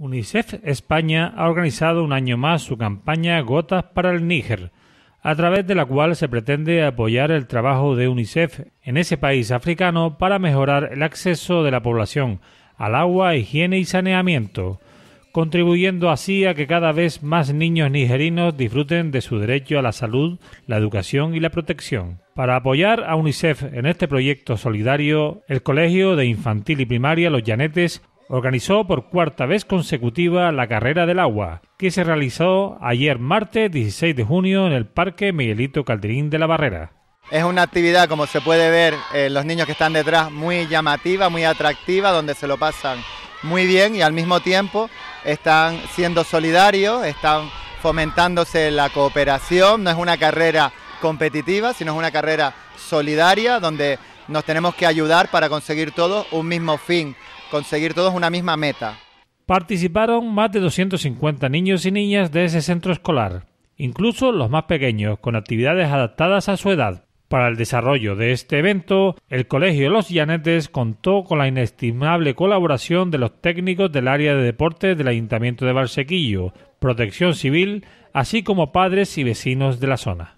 UNICEF España ha organizado un año más su campaña Gotas para el Níger, a través de la cual se pretende apoyar el trabajo de UNICEF en ese país africano para mejorar el acceso de la población al agua, higiene y saneamiento, contribuyendo así a que cada vez más niños nigerinos disfruten de su derecho a la salud, la educación y la protección. Para apoyar a UNICEF en este proyecto solidario, el Colegio de Infantil y Primaria Los Llanetes organizó por cuarta vez consecutiva la Carrera del Agua, que se realizó ayer martes 16 de junio en el Parque Miguelito Calderín de la Barrera. Es una actividad, como se puede ver, eh, los niños que están detrás, muy llamativa, muy atractiva, donde se lo pasan muy bien y al mismo tiempo están siendo solidarios, están fomentándose la cooperación, no es una carrera competitiva, sino es una carrera solidaria donde nos tenemos que ayudar para conseguir todos un mismo fin, conseguir todos una misma meta. Participaron más de 250 niños y niñas de ese centro escolar, incluso los más pequeños, con actividades adaptadas a su edad. Para el desarrollo de este evento, el Colegio Los Llanetes contó con la inestimable colaboración de los técnicos del área de deporte del Ayuntamiento de Barsequillo, Protección Civil, así como padres y vecinos de la zona.